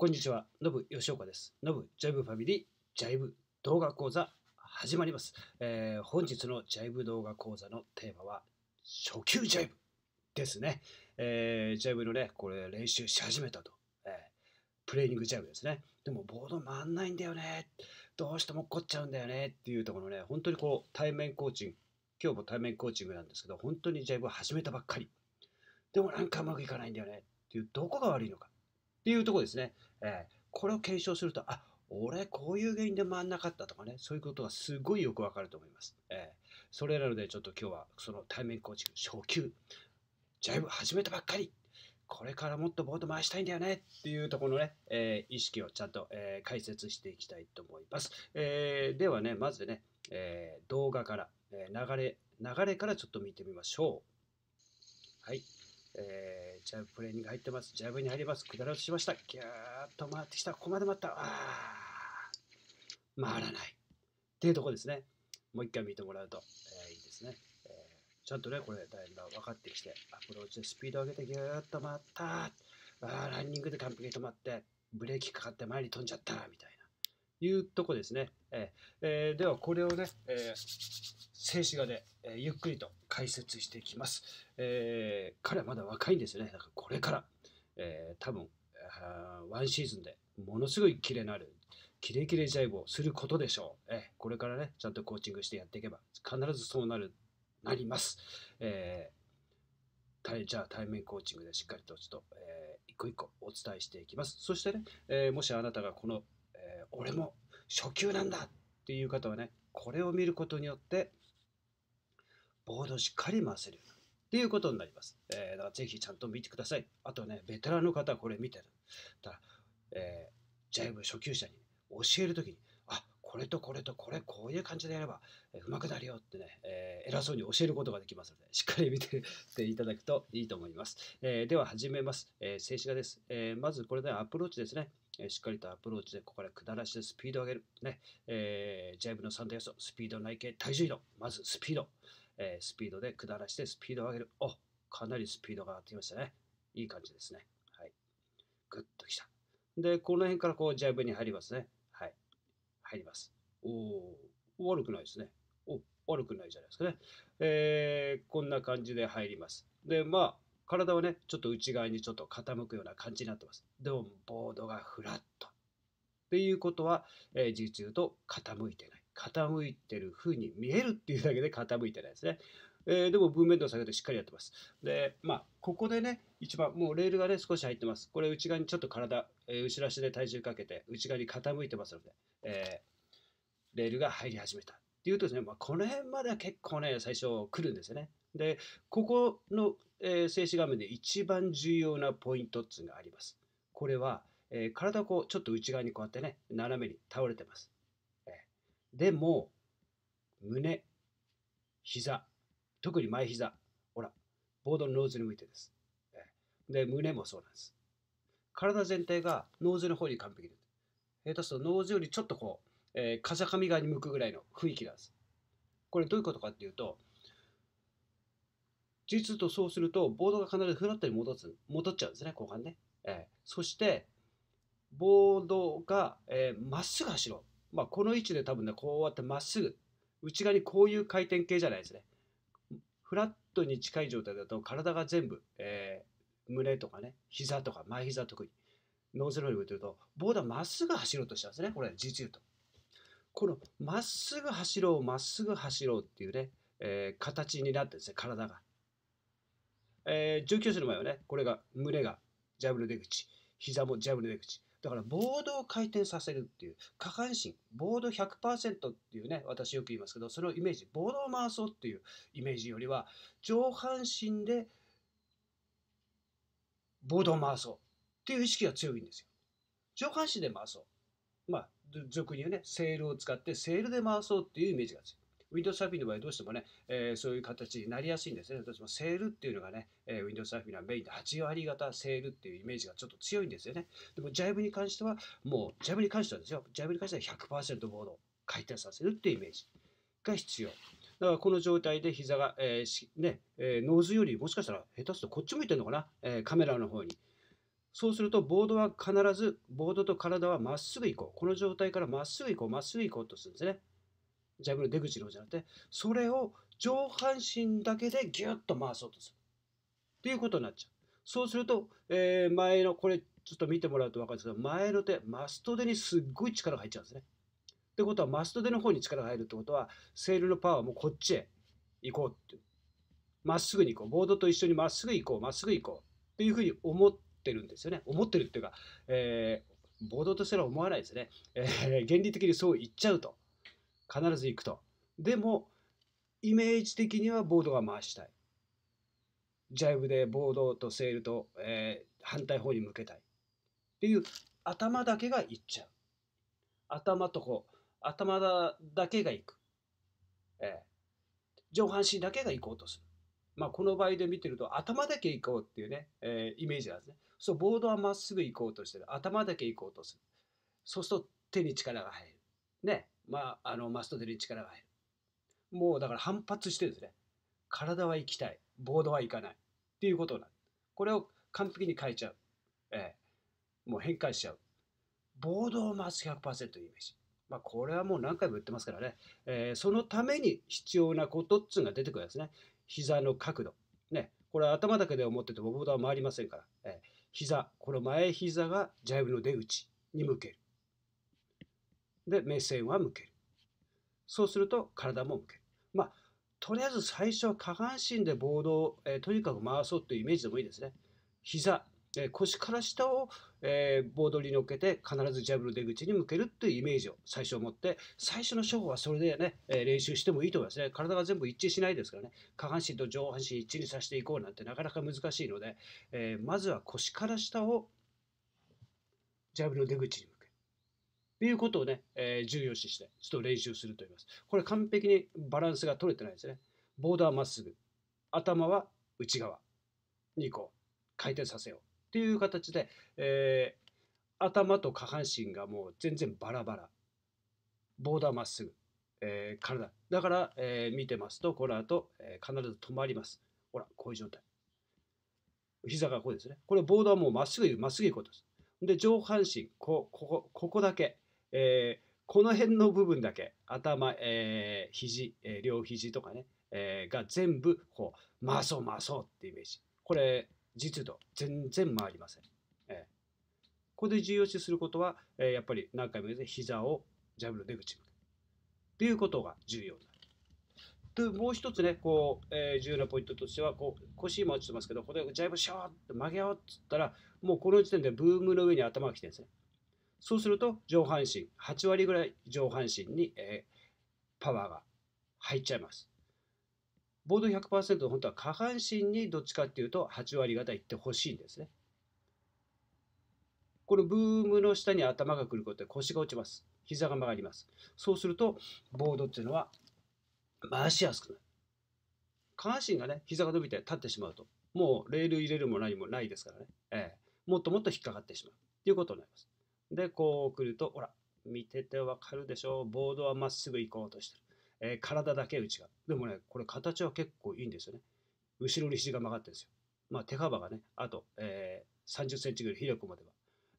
こんにちは、のぶ吉岡です。のぶジャイブファミリー、ジャイブ動画講座始まります、えー、本日のジャイブ動画講座のテーマは、初級ジャイブですね。えー、ジャイブのね、これ練習し始めたと。えー、プレーニングジャイブですね。でもボード回んないんだよね。どうしても落っこっちゃうんだよねっていうところね、本当にこう対面コーチング、今日も対面コーチングなんですけど、本当にジャイブ始めたばっかり。でもなんかうまくいかないんだよねっていう、どこが悪いのか。ていうところですね。えー、これを検証すると、あ俺、こういう原因で回んなかったとかね、そういうことがすごいよくわかると思います。えー、それなので、ちょっと今日はその対面構築、初級、ジャイブ始めたばっかり、これからもっとボート回したいんだよねっていうところのね、えー、意識をちゃんと、えー、解説していきたいと思います。えー、ではね、まずね、え動画から、え流れ、流れからちょっと見てみましょう。はい。えー、ジャブプレーニング入ってます。ジャブに入ります。下り落としました。ぎゃーっと回ってきた。ここまで回った。あ回らない。っていうとこですね。もう一回見てもらうと、えー、いいですね。えー、ちゃんとね、これ、だいぶ分かってきて、アプローチでスピードを上げてぎゅーっと回った。ああ、ランニングで完璧に止まって、ブレーキかかって前に飛んじゃった。みたいな。いうとこですね。えーえー、では、これをね、えー静止画で、えゆっくりと解説していきます。えー、彼はまだ若いんですね。だからこれから、えー、多分ワンシーズンでものすごいキレのあるキレキレジャイブをすることでしょう。えこれからね、ちゃんとコーチングしてやっていけば、必ずそうなる、なります。えー、じゃあ対面コーチングでしっかりとちょっと、えー、一個一個お伝えしていきます。そしてね、えー、もしあなたがこの、えー、俺も初級なんだっていう方はね、これを見ることによって、ボードしっかり回せるっていうことになります。えー、だからぜひちゃんと見てください。あとね、ベテランの方はこれ見てる。だら、えー、ジャイブ初級者に教えるときに、あこれとこれとこれ、こういう感じでやれば、えうまくなるよってね、えー、偉そうに教えることができますので、しっかり見てていただくといいと思います。えでは始めます。え静止画です、えまずこれでアプローチですね。しっかりとアプローチで、ここから下らしでスピードを上げる。ね、えジャイブの3点予想、スピード、内径、体重移動。まずスピード。えー、スピードで下らしてスピードを上げる。おかなりスピードが上がってきましたね。いい感じですね。はい。グッときた。で、この辺からこうジャブに入りますね。はい。入ります。おお、悪くないですね。お悪くないじゃないですかね。えー、こんな感じで入ります。で、まあ、体はね、ちょっと内側にちょっと傾くような感じになってます。でも、ボードがフラット。っていうことは、えー、実中と傾いてない。傾いてる風に見えるっていうだけで傾いてないですね。えー、でも分面度を下げてしっかりやってます。で、まあ、ここでね、一番、もうレールがね、少し入ってます。これ内側にちょっと体、えー、後ろ足で体重かけて、内側に傾いてますので、えー、レールが入り始めた。っていうとですね、まあ、この辺までは結構ね、最初来るんですよね。で、ここの、え静止画面で一番重要なポイントっていうのがあります。これは、え体をこう、ちょっと内側にこうやってね、斜めに倒れてます。でも、胸、膝、特に前膝、ほら、ボードのノーズに向いてです。で、胸もそうなんです。体全体がノーズの方に完璧です。下手するとノーズよりちょっとこう、えー、風上側に向くぐらいの雰囲気なんです。これどういうことかっていうと、実とそうすると、ボードが必ずフラットに戻す戻っちゃうんですね、交換ね。えー、そして、ボードがま、えー、っすぐ走ろう。まあ、この位置で多分ね、こうやってまっすぐ、内側にこういう回転系じゃないですね。フラットに近い状態だと体が全部、えー、胸とかね、膝とか前膝特に、ノーゼロに向いてると、ボーダーまっすぐ走ろうとしたんですね、これ、実言うと。このまっすぐ走ろう、まっすぐ走ろうっていうね、えー、形になってですね、体が。えー、19歳の前はね、これが胸がジャブの出口、膝もジャブの出口、だからボードを回転させるっていう下半身ボード100%っていうね私よく言いますけどそのイメージボードを回そうっていうイメージよりは上半身でボードを回そうっていう意識が強いんですよ。上半身で回そう。まあ俗に言うねセールを使ってセールで回そうっていうイメージが強い。Windows サーフィンの場合どうしてもね、えー、そういう形になりやすいんですね。私もセールっていうのがね、えー、Windows サーフィンはメインで8割型セールっていうイメージがちょっと強いんですよね。でも Jive に関しては、もう Jive に関してはですよ、Jive に関しては100%ボードを回転させるっていうイメージが必要。だからこの状態で膝が、えー、ね、えー、ノーズよりもしかしたら下手するとこっち向いてるのかな、えー、カメラの方に。そうすると、ボードは必ず、ボードと体はまっすぐ行こう。この状態からまっすぐ行こう、まっすぐ行こうとするんですね。ジャグル出口のじゃなくてそれを上半身だけでギュッと回そうとするっていうことになっちゃうそうすると、えー、前のこれちょっと見てもらうと分かるんですけど前の手マスト手にすっごい力が入っちゃうんですねってことはマスト手の方に力が入るってことはセールのパワーもこっちへ行こうっていうまっすぐに行こうボードと一緒にまっすぐ行こうまっすぐ行こうっていうふうに思ってるんですよね思ってるっていうか、えー、ボードとしては思わないですね、えー、原理的にそう言っちゃうと必ず行くと。でも、イメージ的にはボードが回したい。ジャイブでボードとセールと、えー、反対方に向けたい。っていう頭だけが行っちゃう。頭とこう、頭だけが行く。えー、上半身だけが行こうとする。まあ、この場合で見てると頭だけ行こうっていうね、えー、イメージなんですね。そう、ボードはまっすぐ行こうとしてる。頭だけ行こうとする。そうすると手に力が入る。ね。まあ、あのマスト出力が入る。もうだから反発してですね、体は行きたい、ボードは行かないっていうことなこれを完璧に変えちゃう。えー、もう変換しちゃう。ボードを回す100%イメージ。まあ、これはもう何回も言ってますからね、えー、そのために必要なことっつうのが出てくるんですね。膝の角度。ね、これは頭だけで思っててもボードは回りませんから、えー、膝、この前膝がジャイブの出口に向ける。で、目線は向ける。そうすると、体も向ける。まあ、とりあえず最初は下半身でボードを、えー、とにかく回そうというイメージでもいいですね。膝、えー、腰から下を、えー、ボードに乗っけて、必ずジャブの出口に向けるというイメージを最初持って、最初の処方はそれでね、え練習してもいいと思いますね。体が全部一致しないですからね、下半身と上半身一致にさせていこうなんてなかなか難しいので、えまずは腰から下をジャブの出口に向ける。っていうことをね、えー、重要視して、ちょっと練習すると言います。これ完璧にバランスが取れてないですね。ボーダーまっすぐ。頭は内側にこう、回転させよう。っていう形で、えー、頭と下半身がもう全然バラバラ。ボーダーまっすぐ。えー、体。だから、えー、見てますと、この後、え必ず止まります。ほら、こういう状態。膝がこうですね。これ、ボーダーもうまっすぐ、まっすぐいくことです。で、上半身、ここここだけ。えー、この辺の部分だけ頭、えー、肘、えー、両肘とかね、えー、が全部こう回そう回そうってイメージこれ実度全然回りません、えー、ここで重要視することは、えー、やっぱり何回も言う膝をジャブの出口っていうことが重要なでもう一つね、こう、えー、重要なポイントとしては、こう腰今落ちてますけど、ここでジャイブしようって曲げようっつったら、もうこの時点でブームの上に頭が来てるんですね。そうすると上半身8割ぐらい上半身に、えー、パワーが入っちゃいますボード100%本当は下半身にどっちかっていうと8割方いってほしいんですねこのブームの下に頭がくることで腰が落ちます膝が曲がりますそうするとボードっていうのは回しやすくなる下半身がね膝が伸びて立ってしまうともうレール入れるも何もないですからね、えー、もっともっと引っかかってしまうということになりますで、こう送ると、ほら、見ててわかるでしょう。ボードはまっすぐ行こうとしてる。えー、体だけ内側。でもね、これ形は結構いいんですよね。後ろに肘が曲がってるんですよ。まあ、手幅がね、あと、えー、30センチぐらい広くまでは、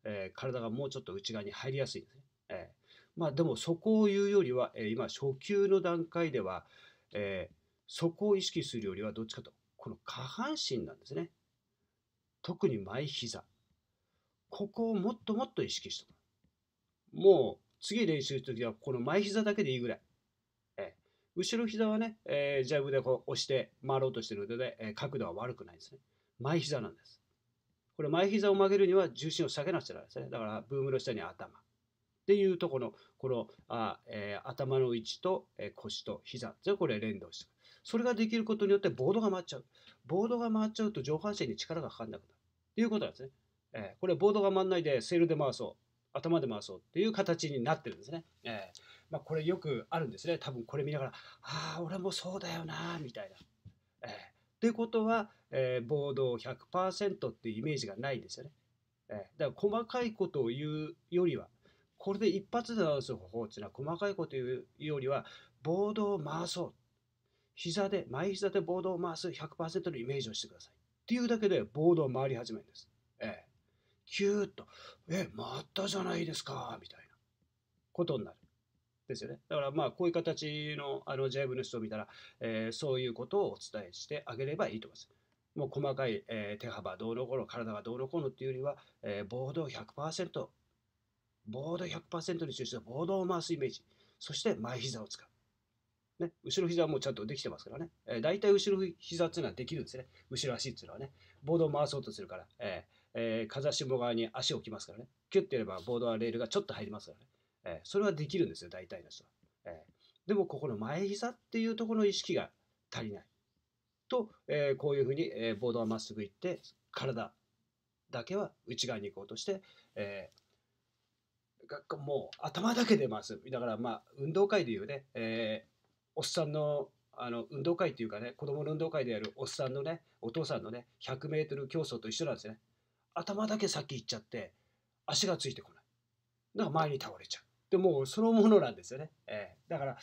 えー、体がもうちょっと内側に入りやすいんですね。えー、まあ、でもそこを言うよりは、え今、初級の段階では、えそこを意識するよりは、どっちかと、この下半身なんですね。特に前膝。ここをもっともっと意識してく。もう次練習するときはこの前膝だけでいいぐらい。え後ろ膝はね、えー、ジャブでこう押して回ろうとしてるので、えー、角度は悪くないですね。前膝なんです。これ前膝を曲げるには重心を下げなくちゃらないですね。だからブームの下に頭。っていうとこの、このあ、えー、頭の位置と、え腰と膝。じゃこれ連動してくる。それができることによってボードが回っちゃう。ボードが回っちゃうと上半身に力がかかんなくなる。ということなんですね。えー、これボードが回んないでセールで回そう頭で回そうっていう形になってるんですね、えーまあ、これよくあるんですね多分これ見ながらああ俺もそうだよなみたいな、えー、っていうことは、えー、ボードを100%っていうイメージがないですよね、えー、だから細かいことを言うよりはこれで一発で回す方法っていうのは細かいこと言うよりはボードを回そう膝で前膝でボードを回す100%のイメージをしてくださいっていうだけでボードを回り始めるんです、ええキューッと「え待ったじゃないですか」みたいなことになる。ですよね、だからまあこういう形のあのジャイブの人を見たら、えー、そういうことをお伝えしてあげればいいと思います。もう細かい、えー、手幅どうのこの体がどうのこうのっていうよりは、えー、ボードを100%ボード100%に集中してボードを回すイメージそして前膝を使うね、後ろ膝もちゃんとできてますからね、えー、大体後ろ膝っていうのはできるんですね、後ろ足っていうのはね、ボードを回そうとするから、えーえー、風下側に足を置きますからねキュッてやればボードはレールがちょっと入りますからね、えー、それはできるんですよ大体の人は、えー、でもここの前膝っていうところの意識が足りないと、えー、こういうふうに、えー、ボードはまっすぐ行って体だけは内側に行こうとして、えー、もう頭だけでますだからまあ運動会でいうね、えー、おっさんのあの運動会っていうかね子供の運動会でやるおっさんのねお父さんのね1 0 0ル競争と一緒なんですね頭だけ先行っちゃって足がついてこないだから前に倒れちゃうでもうそのものなんですよね、えー、だから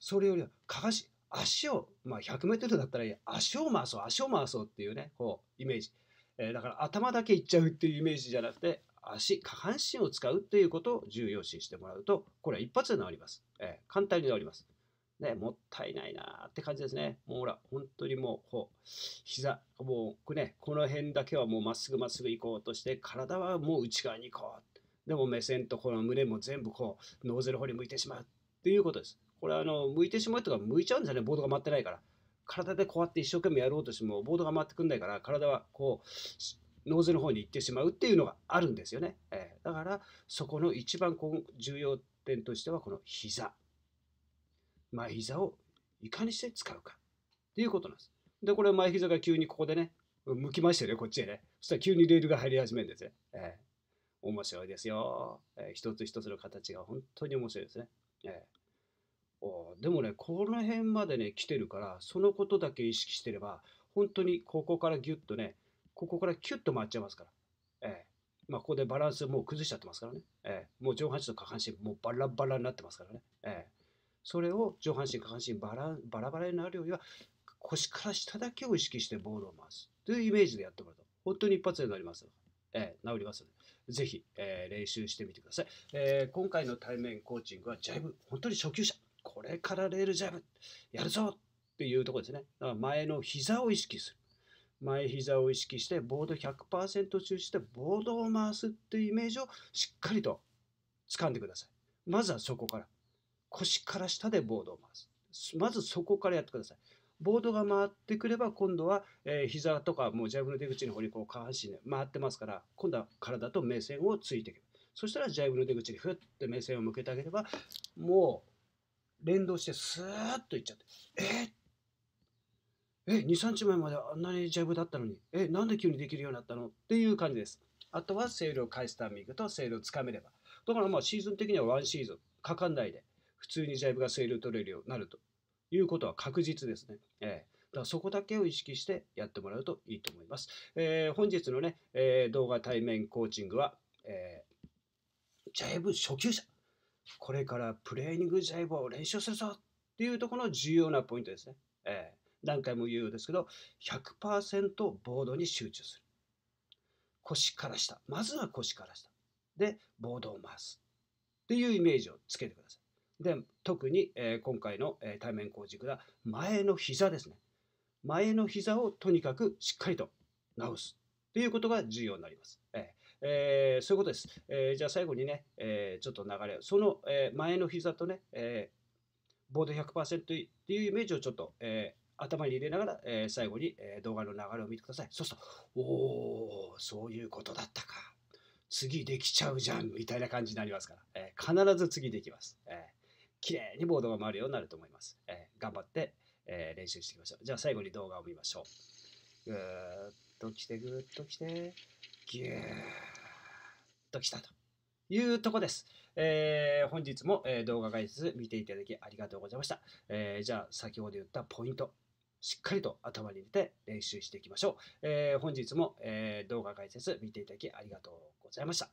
それよりはかかし足を、まあ、100m だったら足を回そう足を回そうっていうねこうイメージ、えー、だから頭だけ行っちゃうっていうイメージじゃなくて足下半身を使うっていうことを重要視してもらうとこれは一発で治ります、えー、簡単に治りますね、もったいないなって感じですね。もうほら、本当にもう、こう、膝、もうね、この辺だけはもうまっすぐまっすぐ行こうとして、体はもう内側に行こう。でも目線とこの胸も全部こう、ノーゼル方に向いてしまうっていうことです。これあの、向いてしまうとか、向いちゃうんですよね、ボードが回ってないから。体でこうやって一生懸命やろうとしても、ボードが回ってくんないから、体はこう、ノーゼルの方に行ってしまうっていうのがあるんですよね。えー、だから、そこの一番重要点としては、この膝。前膝をいかにして使うかっていうことなんです。で、これ前膝が急にここでね、向きましてね、こっちへね。そしたら急にレールが入り始めるんですね。えー、面白いですよ、えー、一つ一つの形が本当に面白いですね。えー、おでもね、この辺までね、来てるから、そのことだけ意識してれば、本当にここからギュッとね、ここからキュッと回っちゃいますから。えー、まあ、ここでバランスもう崩しちゃってますからね。えー、もう上半身と下半身、もうバラバラになってますからね。えーそれを上半身下半身バラバラバラになるよりは腰から下だけを意識してボードを回すというイメージでやってもらうと本当に一発でなります。えー、治りますので、ぜひ、えー、練習してみてください、えー、今回の対面コーチングはジャイブ、本当に初級者、これからレールジャイブ、やるぞっていうところですね。だから前の膝を意識する。前膝を意識して、ボード100%中して、ボードを回すっていうイメージをしっかりと掴んでください。まずはそこから。腰から下でボードを回す。まずそこからやってください。ボードが回ってくれば今度は、えー、膝とかもうジャイブの出口の方にこう下半身で回ってますから今度は体と目線をついていく。そしたらジャイブの出口にふって目線を向けてあげればもう連動してスーッといっちゃってえー、え23日前まであんなにジャイブだったのにえなんで急にできるようになったのっていう感じですあとはセールを返すタイミングとセールをつかめればだからまあシーズン的にはワンシーズンかかんないで普通にジャイブがセール取れるようになるということは確実ですね。えーだからそこだけを意識してやってもらうといいと思います。えー、本日のね、えー、動画対面コーチングは、えー、ジャイブ初級者。これからプレーニングジャイブを練習するぞっていうところの重要なポイントですね。えー、何回も言うようですけど、100%ボードに集中する。腰から下。まずは腰から下。で、ボードを回す。っていうイメージをつけてください。で特に、え今回の、え対面工事が前の膝ですね前の膝をとにかくしっかりと直すということが重要になります。ええー、そういうことです。えー、じゃあ最後にね、えー、ちょっと流れ、その、え前の膝とね、えボード100%っていうイメージをちょっと、え頭に入れながら、え最後に、え動画の流れを見てください。そうすると、おー、そういうことだったか。次できちゃうじゃんみたいな感じになりますから、え必ず次できます。えー綺麗にボードが回るようになると思います。えー、頑張って、えー、練習していきましょう。じゃあ最後に動画を見ましょう。ぐーっと来て、ぐーっと来て、ぎゅーっと来たというとこです。えー、本日も、え動画解説見ていただきありがとうございました。えじゃあ先ほど言ったポイント。しっかりと頭に入れて練習していきましょう。え本日も、え動画解説見ていただきありがとうございました。